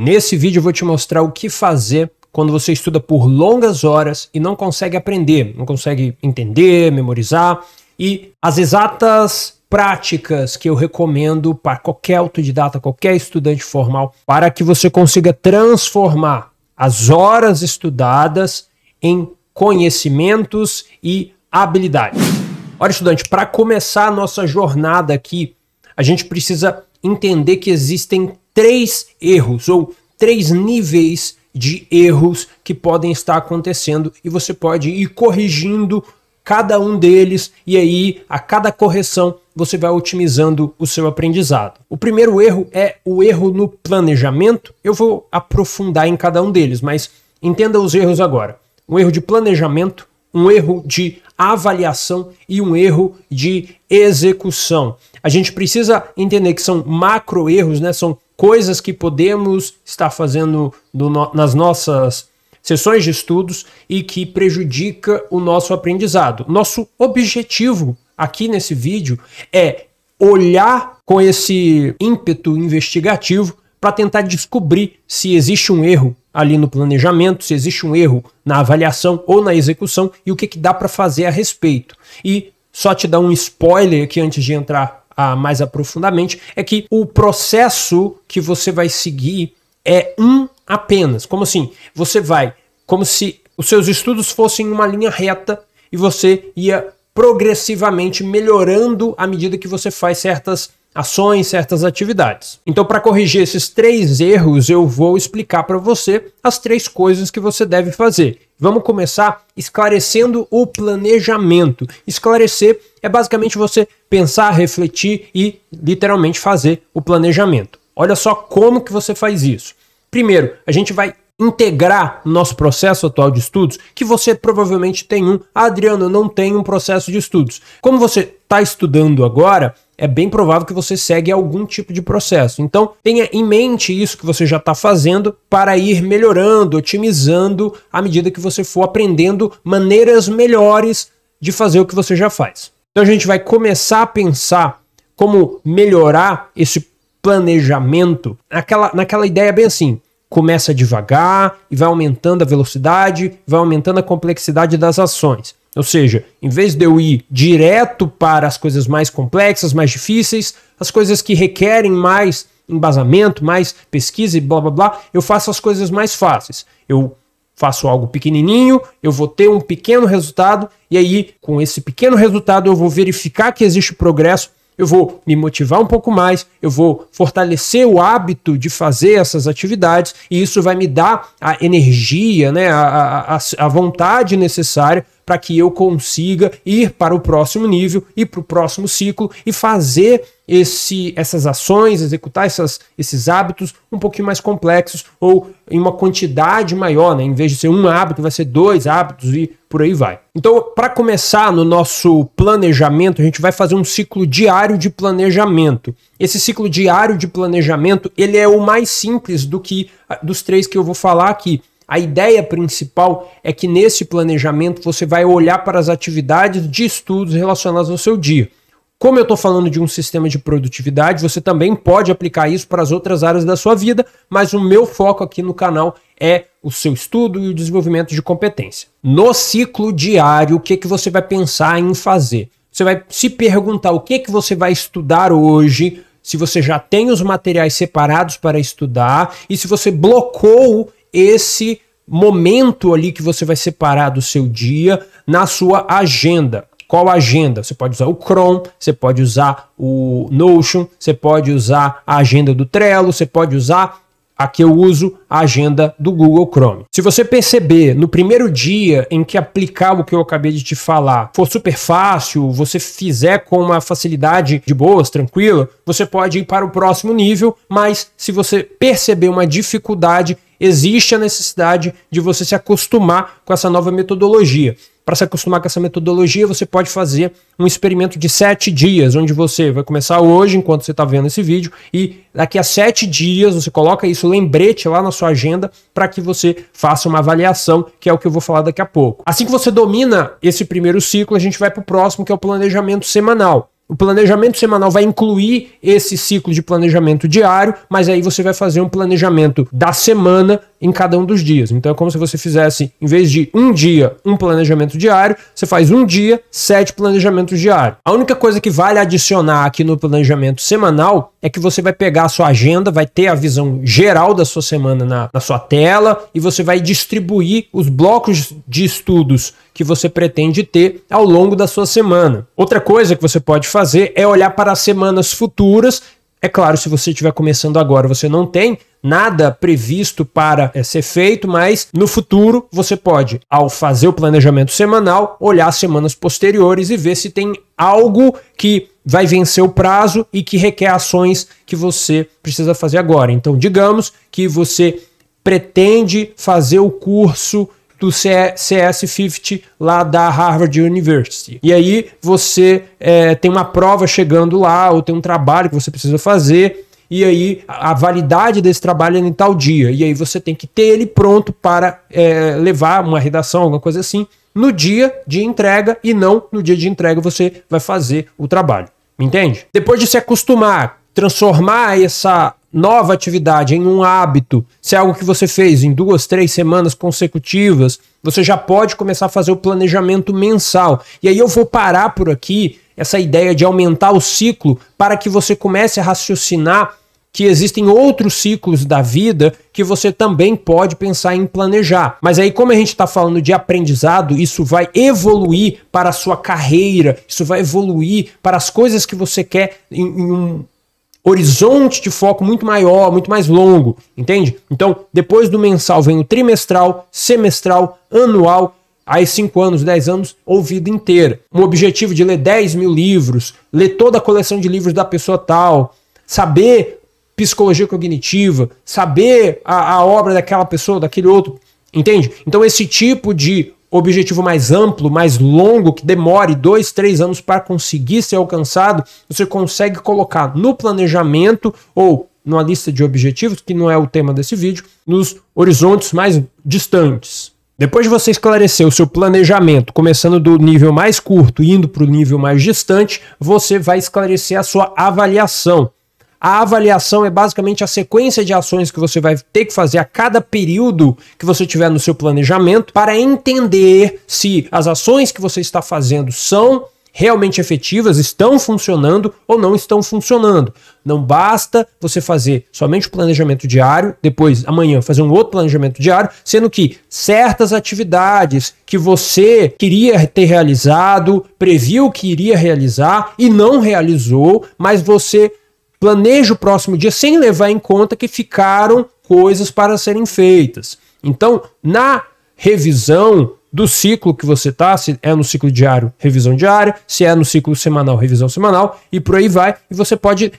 Nesse vídeo eu vou te mostrar o que fazer quando você estuda por longas horas e não consegue aprender, não consegue entender, memorizar e as exatas práticas que eu recomendo para qualquer autodidata, qualquer estudante formal, para que você consiga transformar as horas estudadas em conhecimentos e habilidades. Olha, estudante, para começar a nossa jornada aqui, a gente precisa entender que existem três erros ou três níveis de erros que podem estar acontecendo e você pode ir corrigindo cada um deles e aí a cada correção você vai otimizando o seu aprendizado. O primeiro erro é o erro no planejamento. Eu vou aprofundar em cada um deles, mas entenda os erros agora. Um erro de planejamento, um erro de avaliação e um erro de execução. A gente precisa entender que são macro erros, né? São coisas que podemos estar fazendo no, nas nossas sessões de estudos e que prejudica o nosso aprendizado. Nosso objetivo aqui nesse vídeo é olhar com esse ímpeto investigativo para tentar descobrir se existe um erro ali no planejamento, se existe um erro na avaliação ou na execução e o que, que dá para fazer a respeito. E só te dar um spoiler aqui antes de entrar a, mais aprofundadamente, é que o processo que você vai seguir é um apenas. Como assim? Você vai, como se os seus estudos fossem uma linha reta e você ia progressivamente melhorando à medida que você faz certas ações, certas atividades. Então, para corrigir esses três erros, eu vou explicar para você as três coisas que você deve fazer. Vamos começar esclarecendo o planejamento. Esclarecer é basicamente você pensar, refletir e literalmente fazer o planejamento. Olha só como que você faz isso. Primeiro, a gente vai integrar no nosso processo atual de estudos, que você provavelmente tem um, ah, Adriano, eu não tenho um processo de estudos. Como você está estudando agora, é bem provável que você segue algum tipo de processo. Então, tenha em mente isso que você já está fazendo para ir melhorando, otimizando à medida que você for aprendendo maneiras melhores de fazer o que você já faz. Então, a gente vai começar a pensar como melhorar esse planejamento naquela, naquela ideia bem assim. Começa devagar e vai aumentando a velocidade, vai aumentando a complexidade das ações. Ou seja, em vez de eu ir direto para as coisas mais complexas, mais difíceis, as coisas que requerem mais embasamento, mais pesquisa e blá blá blá, eu faço as coisas mais fáceis. Eu faço algo pequenininho, eu vou ter um pequeno resultado e aí com esse pequeno resultado eu vou verificar que existe progresso, eu vou me motivar um pouco mais, eu vou fortalecer o hábito de fazer essas atividades e isso vai me dar a energia, né, a, a, a vontade necessária para que eu consiga ir para o próximo nível e para o próximo ciclo e fazer esse, essas ações, executar essas, esses hábitos um pouquinho mais complexos ou em uma quantidade maior, né? Em vez de ser um hábito, vai ser dois hábitos e por aí vai. Então, para começar no nosso planejamento, a gente vai fazer um ciclo diário de planejamento. Esse ciclo diário de planejamento, ele é o mais simples do que dos três que eu vou falar aqui. A ideia principal é que nesse planejamento você vai olhar para as atividades de estudos relacionadas ao seu dia. Como eu estou falando de um sistema de produtividade, você também pode aplicar isso para as outras áreas da sua vida, mas o meu foco aqui no canal é o seu estudo e o desenvolvimento de competência. No ciclo diário, o que, que você vai pensar em fazer? Você vai se perguntar o que, que você vai estudar hoje, se você já tem os materiais separados para estudar e se você blocou esse momento ali que você vai separar do seu dia na sua agenda. Qual agenda? Você pode usar o Chrome, você pode usar o Notion, você pode usar a agenda do Trello, você pode usar a que eu uso a agenda do Google Chrome. Se você perceber no primeiro dia em que aplicar o que eu acabei de te falar for super fácil, você fizer com uma facilidade de boas, tranquila, você pode ir para o próximo nível, mas se você perceber uma dificuldade, existe a necessidade de você se acostumar com essa nova metodologia. Para se acostumar com essa metodologia, você pode fazer um experimento de sete dias, onde você vai começar hoje, enquanto você está vendo esse vídeo, e daqui a sete dias você coloca isso lembrete lá na sua agenda para que você faça uma avaliação, que é o que eu vou falar daqui a pouco. Assim que você domina esse primeiro ciclo, a gente vai para o próximo, que é o planejamento semanal. O planejamento semanal vai incluir esse ciclo de planejamento diário, mas aí você vai fazer um planejamento da semana em cada um dos dias. Então é como se você fizesse, em vez de um dia, um planejamento diário, você faz um dia, sete planejamentos diários. A única coisa que vale adicionar aqui no planejamento semanal é que você vai pegar a sua agenda, vai ter a visão geral da sua semana na, na sua tela e você vai distribuir os blocos de estudos que você pretende ter ao longo da sua semana. Outra coisa que você pode fazer é olhar para as semanas futuras. É claro, se você estiver começando agora, você não tem nada previsto para é, ser feito, mas no futuro você pode, ao fazer o planejamento semanal, olhar as semanas posteriores e ver se tem algo que vai vencer o prazo e que requer ações que você precisa fazer agora. Então, digamos que você pretende fazer o curso do CS50 lá da Harvard University. E aí você é, tem uma prova chegando lá, ou tem um trabalho que você precisa fazer, e aí a validade desse trabalho é em tal dia. E aí você tem que ter ele pronto para é, levar uma redação, alguma coisa assim, no dia de entrega, e não no dia de entrega você vai fazer o trabalho. Entende? Depois de se acostumar transformar essa nova atividade, em um hábito, se é algo que você fez em duas, três semanas consecutivas, você já pode começar a fazer o planejamento mensal. E aí eu vou parar por aqui essa ideia de aumentar o ciclo para que você comece a raciocinar que existem outros ciclos da vida que você também pode pensar em planejar. Mas aí, como a gente está falando de aprendizado, isso vai evoluir para a sua carreira, isso vai evoluir para as coisas que você quer em, em um horizonte de foco muito maior, muito mais longo, entende? Então, depois do mensal vem o trimestral, semestral, anual, aí 5 anos, 10 anos ou vida inteira. Um objetivo de ler 10 mil livros, ler toda a coleção de livros da pessoa tal, saber psicologia cognitiva, saber a, a obra daquela pessoa, daquele outro, entende? Então, esse tipo de objetivo mais amplo, mais longo, que demore dois, três anos para conseguir ser alcançado, você consegue colocar no planejamento ou numa lista de objetivos, que não é o tema desse vídeo, nos horizontes mais distantes. Depois de você esclarecer o seu planejamento, começando do nível mais curto e indo para o nível mais distante, você vai esclarecer a sua avaliação. A avaliação é basicamente a sequência de ações que você vai ter que fazer a cada período que você tiver no seu planejamento para entender se as ações que você está fazendo são realmente efetivas, estão funcionando ou não estão funcionando. Não basta você fazer somente o planejamento diário, depois amanhã fazer um outro planejamento diário, sendo que certas atividades que você queria ter realizado, previu que iria realizar e não realizou, mas você planeje o próximo dia sem levar em conta que ficaram coisas para serem feitas. Então, na revisão do ciclo que você está, se é no ciclo diário, revisão diária, se é no ciclo semanal, revisão semanal, e por aí vai, e você pode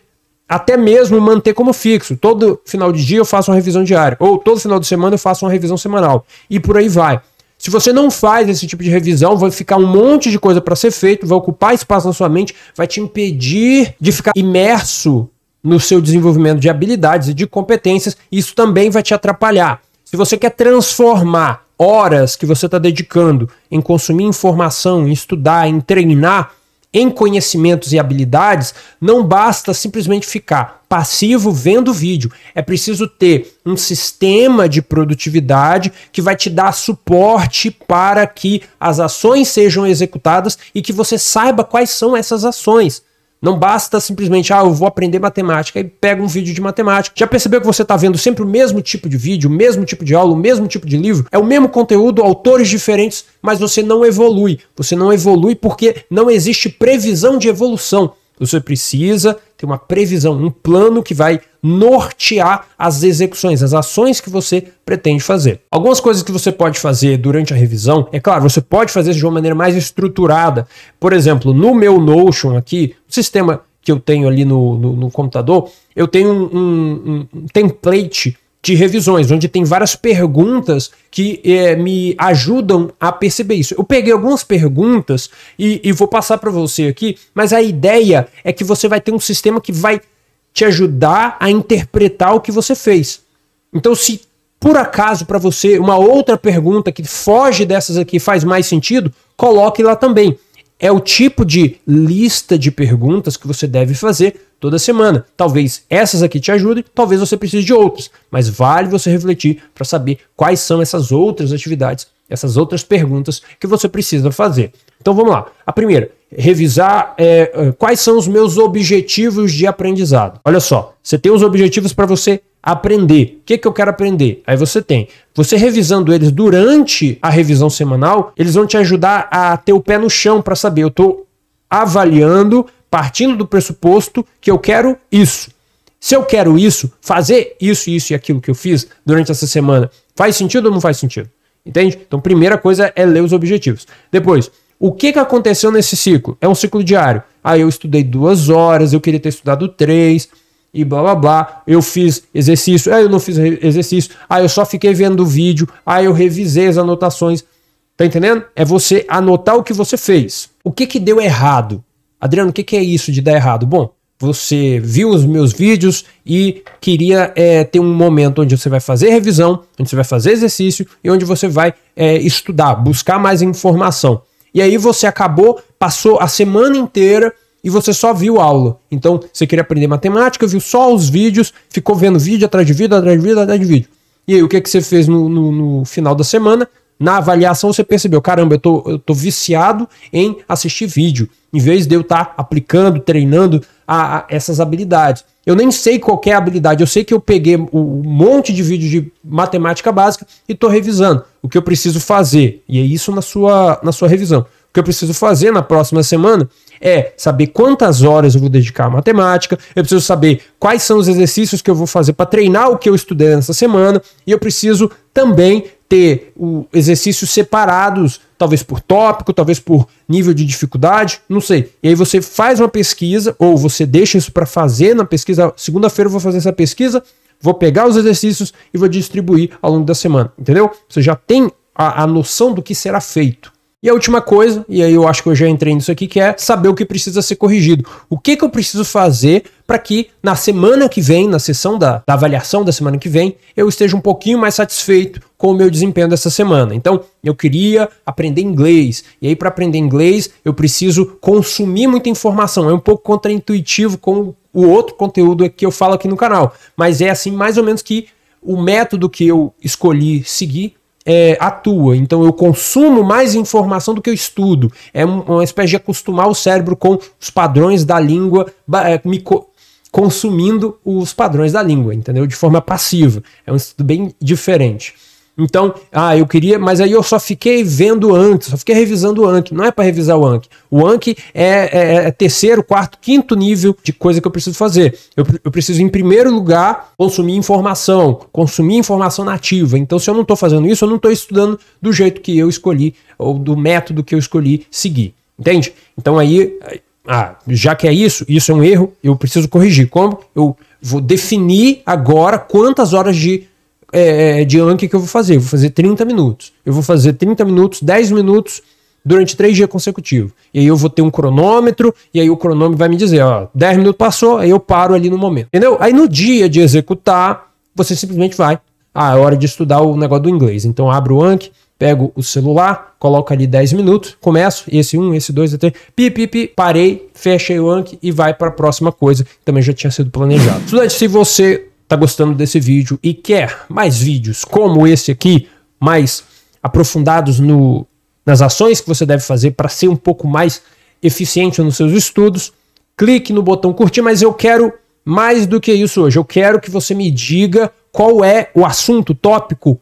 até mesmo manter como fixo. Todo final de dia eu faço uma revisão diária, ou todo final de semana eu faço uma revisão semanal, e por aí vai. Se você não faz esse tipo de revisão, vai ficar um monte de coisa para ser feito, vai ocupar espaço na sua mente, vai te impedir de ficar imerso no seu desenvolvimento de habilidades e de competências, e isso também vai te atrapalhar. Se você quer transformar horas que você está dedicando em consumir informação, em estudar, em treinar, em conhecimentos e habilidades, não basta simplesmente ficar passivo vendo vídeo. É preciso ter um sistema de produtividade que vai te dar suporte para que as ações sejam executadas e que você saiba quais são essas ações. Não basta simplesmente, ah, eu vou aprender matemática e pega um vídeo de matemática. Já percebeu que você está vendo sempre o mesmo tipo de vídeo, o mesmo tipo de aula, o mesmo tipo de livro? É o mesmo conteúdo, autores diferentes, mas você não evolui. Você não evolui porque não existe previsão de evolução. Você precisa tem uma previsão, um plano que vai nortear as execuções, as ações que você pretende fazer. Algumas coisas que você pode fazer durante a revisão, é claro, você pode fazer isso de uma maneira mais estruturada. Por exemplo, no meu Notion aqui, o sistema que eu tenho ali no, no, no computador, eu tenho um, um, um template de revisões, onde tem várias perguntas que é, me ajudam a perceber isso. Eu peguei algumas perguntas e, e vou passar para você aqui, mas a ideia é que você vai ter um sistema que vai te ajudar a interpretar o que você fez. Então, se por acaso para você uma outra pergunta que foge dessas aqui faz mais sentido, coloque lá também. É o tipo de lista de perguntas que você deve fazer toda semana. Talvez essas aqui te ajudem, talvez você precise de outras, mas vale você refletir para saber quais são essas outras atividades, essas outras perguntas que você precisa fazer. Então vamos lá. A primeira, revisar é, é quais são os meus objetivos de aprendizado. Olha só, você tem os objetivos para você aprender. O que, que eu quero aprender? Aí você tem. Você revisando eles durante a revisão semanal, eles vão te ajudar a ter o pé no chão para saber. Eu estou avaliando, partindo do pressuposto que eu quero isso. Se eu quero isso, fazer isso, isso e aquilo que eu fiz durante essa semana, faz sentido ou não faz sentido? Entende? Então, primeira coisa é ler os objetivos. Depois, o que, que aconteceu nesse ciclo? É um ciclo diário. Ah, eu estudei duas horas, eu queria ter estudado três e blá blá blá. Eu fiz exercício, ah, eu não fiz exercício, ah, eu só fiquei vendo o vídeo, ah, eu revisei as anotações. Tá entendendo? É você anotar o que você fez. O que que deu errado? Adriano, o que, que é isso de dar errado? Bom, você viu os meus vídeos e queria é, ter um momento onde você vai fazer revisão, onde você vai fazer exercício e onde você vai é, estudar, buscar mais informação. E aí você acabou, passou a semana inteira e você só viu aula. Então, você queria aprender matemática, viu só os vídeos, ficou vendo vídeo atrás de vídeo, atrás de vídeo, atrás de vídeo. E aí, o que, é que você fez no, no, no final da semana? Na avaliação, você percebeu: caramba, eu tô, eu tô viciado em assistir vídeo, em vez de eu estar tá aplicando, treinando a, a essas habilidades. Eu nem sei qual é a habilidade, eu sei que eu peguei um monte de vídeo de matemática básica e estou revisando. O que eu preciso fazer, e é isso na sua, na sua revisão. O que eu preciso fazer na próxima semana é saber quantas horas eu vou dedicar à matemática, eu preciso saber quais são os exercícios que eu vou fazer para treinar o que eu estudei nessa semana, e eu preciso também ter exercícios separados, talvez por tópico, talvez por nível de dificuldade, não sei. E aí você faz uma pesquisa ou você deixa isso para fazer na pesquisa. Segunda-feira eu vou fazer essa pesquisa, vou pegar os exercícios e vou distribuir ao longo da semana, entendeu? Você já tem a, a noção do que será feito. E a última coisa, e aí eu acho que eu já entrei nisso aqui, que é saber o que precisa ser corrigido. O que, que eu preciso fazer para que na semana que vem, na sessão da, da, avaliação da semana que vem, eu esteja um pouquinho mais satisfeito com o meu desempenho dessa semana. Então, eu queria aprender inglês. E aí, para aprender inglês, eu preciso consumir muita informação. É um pouco contraintuitivo com o outro conteúdo que eu falo aqui no canal. Mas é assim, mais ou menos que o método que eu escolhi seguir é, atua. Então eu consumo mais informação do que eu estudo. É uma espécie de acostumar o cérebro com os padrões da língua, é, me co consumindo os padrões da língua, entendeu? De forma passiva. É um estudo bem diferente. Então, ah, eu queria, mas aí eu só fiquei vendo Anki, só fiquei revisando o Anki. Não é para revisar o Anki. O Anki é, é, é, é, terceiro, quarto, quinto nível de coisa que eu preciso fazer. Eu, eu preciso, em primeiro lugar, consumir informação, consumir informação nativa. Então, se eu não estou fazendo isso, eu não estou estudando do jeito que eu escolhi, ou do método que eu escolhi seguir. Entende? Então aí, ah, já que é isso, isso é um erro, eu preciso corrigir. Como? Eu vou definir agora quantas horas de é, é, de Anki que eu vou fazer. Eu vou fazer 30 minutos. Eu vou fazer 30 minutos, 10 minutos durante três dias consecutivos. E aí eu vou ter um cronômetro, e aí o cronômetro vai me dizer, ó, 10 minutos passou, aí eu paro ali no momento. Entendeu? Aí no dia de executar, você simplesmente vai. Ah, é hora de estudar o negócio do inglês. Então abro o Anki, pego o celular, coloco ali 10 minutos, começo, esse 1, um, esse 2, até, pi, pi, pi, parei, fechei o Anki e vai para a próxima coisa, que também já tinha sido planejado. Estudante, se você está gostando desse vídeo e quer mais vídeos como esse aqui, mais aprofundados no, nas ações que você deve fazer para ser um pouco mais eficiente nos seus estudos, clique no botão curtir, mas eu quero mais do que isso hoje. Eu quero que você me diga qual é o assunto, tópico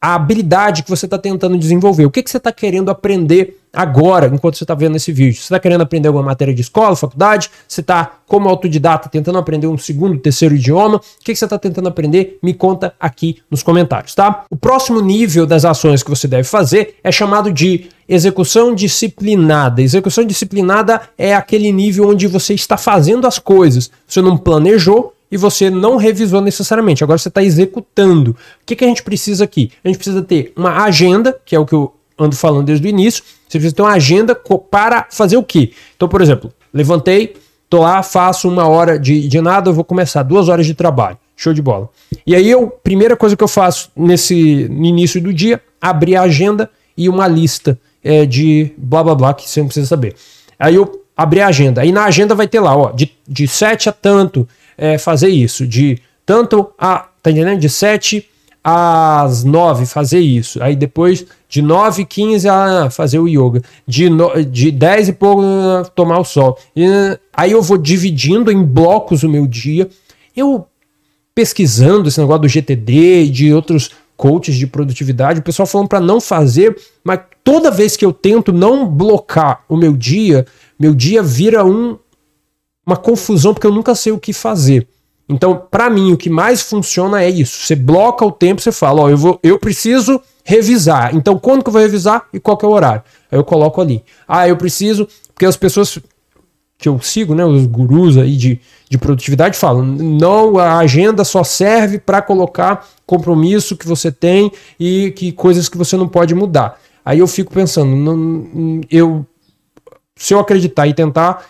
a habilidade que você está tentando desenvolver. O que, que você está querendo aprender agora, enquanto você está vendo esse vídeo? Você está querendo aprender alguma matéria de escola, faculdade? Você está, como autodidata, tentando aprender um segundo, terceiro idioma? O que, que você está tentando aprender? Me conta aqui nos comentários, tá? O próximo nível das ações que você deve fazer é chamado de execução disciplinada. Execução disciplinada é aquele nível onde você está fazendo as coisas. Você não planejou, e você não revisou necessariamente, agora você está executando. O que, que a gente precisa aqui? A gente precisa ter uma agenda, que é o que eu ando falando desde o início. Você precisa ter uma agenda para fazer o quê? Então, por exemplo, levantei, tô lá, faço uma hora de, de nada, eu vou começar duas horas de trabalho. Show de bola. E aí, eu, primeira coisa que eu faço nesse no início do dia, abrir a agenda e uma lista é, de blá blá blá que você não precisa saber. Aí eu abri a agenda. Aí na agenda vai ter lá, ó, de, de 7 a tanto, é, fazer isso, de tanto a, tá entendendo? De 7 às 9 fazer isso, aí depois de 9 e 15 a fazer o yoga, de, no, de 10 e pouco tomar o sol. E, aí eu vou dividindo em blocos o meu dia. Eu pesquisando esse negócio do GTD e de outros coaches de produtividade, o pessoal falando para não fazer, mas toda vez que eu tento não blocar o meu dia, meu dia vira um uma confusão porque eu nunca sei o que fazer. Então, para mim, o que mais funciona é isso. Você bloca o tempo, você fala, ó, oh, eu, vou, eu preciso revisar. Então, quando que eu vou revisar e qual que é o horário? Aí eu coloco ali. Ah, eu preciso, porque as pessoas que eu sigo, né, os gurus aí de, de produtividade falam, não, a agenda só serve para colocar compromisso que você tem e que coisas que você não pode mudar. Aí eu fico pensando, não, eu se eu acreditar e tentar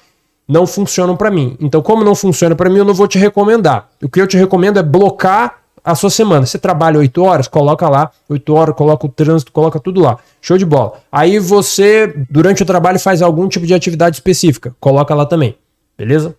não funcionam para mim. Então, como não funciona para mim, eu não vou te recomendar. O que eu te recomendo é blocar a sua semana. Você trabalha 8 horas, coloca lá, 8 horas, coloca o trânsito, coloca tudo lá. Show de bola. Aí você, durante o trabalho, faz algum tipo de atividade específica, coloca lá também. Beleza?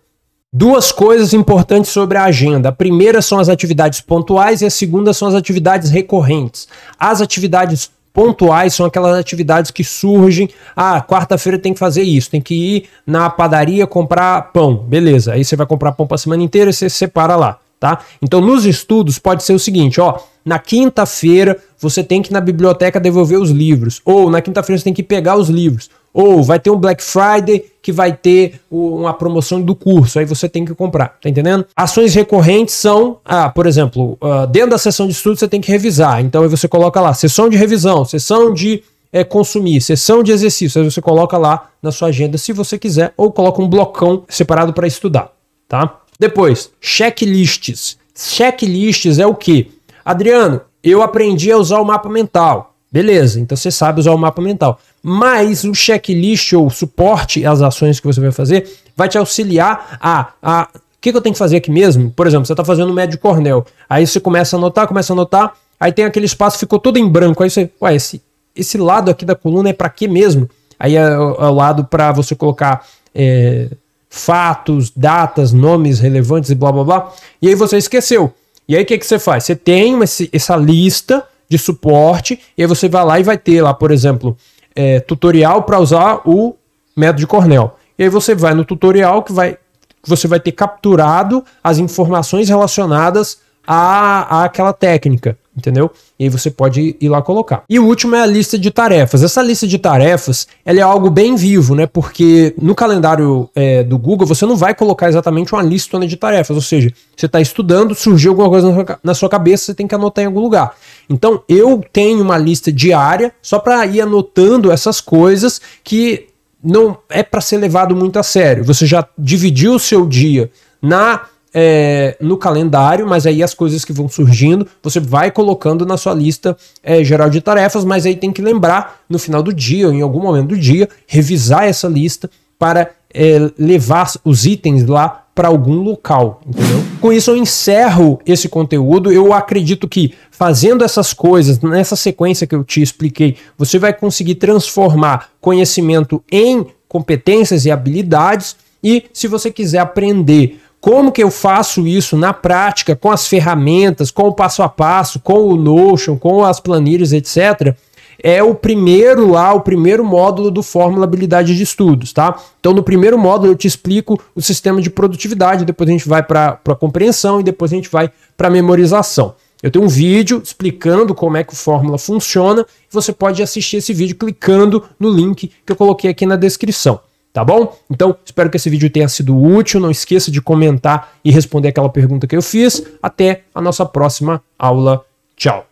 Duas coisas importantes sobre a agenda. A primeira são as atividades pontuais e a segunda são as atividades recorrentes. As atividades pontuais, são aquelas atividades que surgem. Ah, quarta-feira tem que fazer isso, tem que ir na padaria comprar pão. Beleza, aí você vai comprar pão para a semana inteira e você separa lá, tá? Então nos estudos pode ser o seguinte, ó, na quinta-feira você tem que ir na biblioteca devolver os livros, ou na quinta-feira você tem que pegar os livros, ou vai ter um Black Friday que vai ter uma promoção do curso, aí você tem que comprar, tá entendendo? Ações recorrentes são, ah, por exemplo, ah, dentro da sessão de estudo você tem que revisar, então aí você coloca lá, sessão de revisão, sessão de é, consumir, sessão de exercício, aí você coloca lá na sua agenda se você quiser, ou coloca um blocão separado para estudar, tá? Depois, checklists. Checklists é o que? Adriano, eu aprendi a usar o mapa mental. Beleza, então você sabe usar o mapa mental. Mas o checklist ou suporte às ações que você vai fazer vai te auxiliar a. a o que, que eu tenho que fazer aqui mesmo? Por exemplo, você está fazendo médio cornel. Aí você começa a anotar, começa a anotar. Aí tem aquele espaço, ficou todo em branco. Aí você, ué, esse, esse lado aqui da coluna é para quê mesmo? Aí é, o, é o lado para você colocar é, fatos, datas, nomes relevantes e blá blá blá. E aí você esqueceu. E aí o que, que você faz? Você tem esse, essa lista de suporte e aí você vai lá e vai ter lá, por exemplo, é, tutorial para usar o método de Cornell. E aí você vai no tutorial que vai você vai ter capturado as informações relacionadas à aquela técnica entendeu? E aí você pode ir lá colocar. E o último é a lista de tarefas. Essa lista de tarefas, ela é algo bem vivo, né? Porque no calendário é, do Google, você não vai colocar exatamente uma lista de tarefas, ou seja, você está estudando, surgiu alguma coisa na sua cabeça, você tem que anotar em algum lugar. Então, eu tenho uma lista diária só para ir anotando essas coisas que não é para ser levado muito a sério. Você já dividiu o seu dia na é, no calendário, mas aí as coisas que vão surgindo, você vai colocando na sua lista é, geral de tarefas, mas aí tem que lembrar no final do dia, ou em algum momento do dia, revisar essa lista para é, levar os itens lá para algum local, entendeu? Com isso eu encerro esse conteúdo. Eu acredito que fazendo essas coisas, nessa sequência que eu te expliquei, você vai conseguir transformar conhecimento em competências e habilidades. E se você quiser aprender como que eu faço isso na prática, com as ferramentas, com o passo a passo, com o Notion, com as planilhas, etc., é o primeiro lá, o primeiro módulo do Fórmula Habilidade de Estudos, tá? Então, no primeiro módulo eu te explico o sistema de produtividade, depois a gente vai para a compreensão e depois a gente vai para memorização. Eu tenho um vídeo explicando como é que o Fórmula funciona. Você pode assistir esse vídeo clicando no link que eu coloquei aqui na descrição tá bom? Então, espero que esse vídeo tenha sido útil. Não esqueça de comentar e responder aquela pergunta que eu fiz. Até a nossa próxima aula. Tchau!